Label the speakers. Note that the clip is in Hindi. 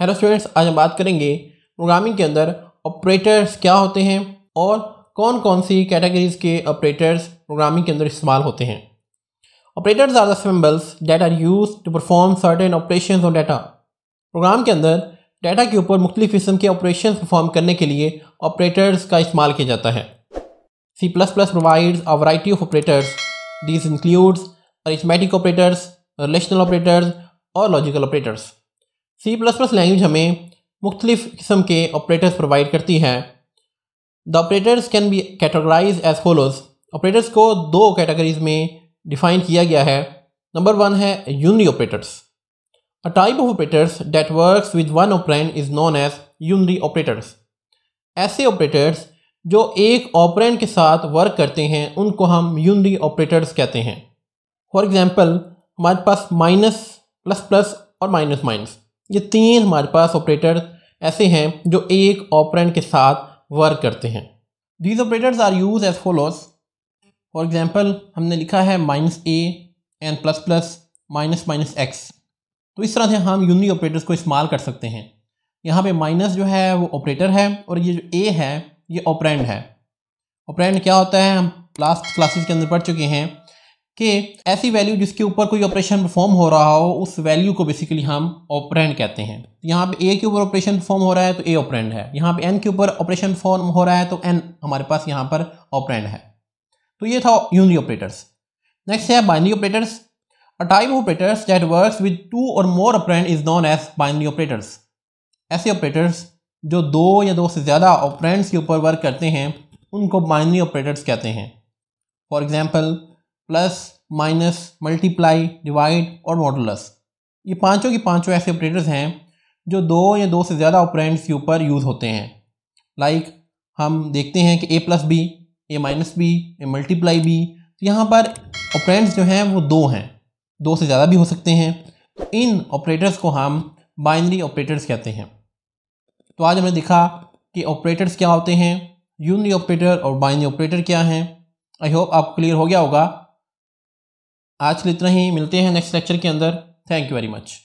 Speaker 1: हेलो स्टूडेंट्स आज हम बात करेंगे प्रोग्रामिंग के अंदर ऑपरेटर्स क्या होते हैं और कौन कौन सी कैटेगरीज के ऑपरेटर्स प्रोग्रामिंग के अंदर इस्तेमाल होते हैं operators are the symbols that are used to perform certain operation on data program के अंदर डाटा के ऊपर मुख्तलिफ किस्म के ऑपरेशन परफॉर्म करने के लिए ऑपरेटर्स का इस्तेमाल किया जाता है C plus plus provides a variety of operators this includes arithmetic operators relational operators और logical operators C plus plus language हमें मुख्तलिफ़ किस्म के ऑपरेटर्स प्रोवाइड करती है the operators can be categorize as follows operators को दो कैटेगरीज में डिफाइन किया गया है नंबर वन है unary operators a type of operators that work with one operand is known as unary operators ऐसे ऑपरेटर्स जो एक ऑपरेंट के साथ वर्क करते हैं उनको हम यूनरी ऑपरेटर्स कहते हैं फॉर एग्ज़ाम्पल हमारे पास माइनस प्लस प्लस और माइनस माइनस ये तीन हमारे पास ऑपरेटर ऐसे हैं जो एक ऑपरेंट के साथ वर्क करते हैं these operators are use as follows for example हमने लिखा है minus A and plus plus minus minus X तो इस तरह से हम यूनी ऑपरेटर्स को इस्तेमाल कर सकते हैं यहाँ पे माइनस जो है वो ऑपरेटर है और ये जो ए है ये ऑपरेंड है ऑपरेंड क्या होता है हम लास्ट क्लासेस के अंदर पढ़ चुके हैं कि ऐसी वैल्यू जिसके ऊपर कोई ऑपरेशन परफॉर्म हो रहा हो उस वैल्यू को बेसिकली हम ऑपरेंड कहते हैं यहाँ पे ए के ऊपर ऑपरेशन परफॉर्म हो रहा है तो ए ऑपरेंड है यहाँ पे एन के ऊपर ऑपरेशन फॉर्म हो रहा है तो एन हमारे पास यहाँ पर ऑपरेंड है तो ये था यूनरी ऑपरेटर्स नेक्स्ट है binary operators a type of operators that work with two और more operand is known as binary operators ऐसे ऑपरेटर्स जो दो या दो से ज़्यादा ऑपरेंड्स के ऊपर वर्क करते हैं उनको बाइनरी ऑपरेटर्स कहते हैं for example plus minus multiply divide और मॉडुलस ये पांचों की पांचों ऐसे ऑपरेटर्स हैं जो दो या दो से ज़्यादा ऑपरेंट्स के ऊपर यूज़ होते हैं लाइक like, हम देखते हैं कि A plus B A minus B A multiply B तो यहाँ पर ऑपरेंट्स जो हैं वो दो हैं दो से ज़्यादा भी हो सकते हैं तो इन ऑपरेटर्स को हम बाइनरी ऑपरेटर्स कहते हैं तो आज हमने देखा कि ऑपरेटर्स क्या होते हैं यूनरी ऑपरेटर और बाइनरी ऑपरेटर क्या हैं आई होप आप क्लियर हो गया होगा आज के तो इतना ही मिलते हैं नेक्स्ट लेक्चर के अंदर थैंक यू वेरी मच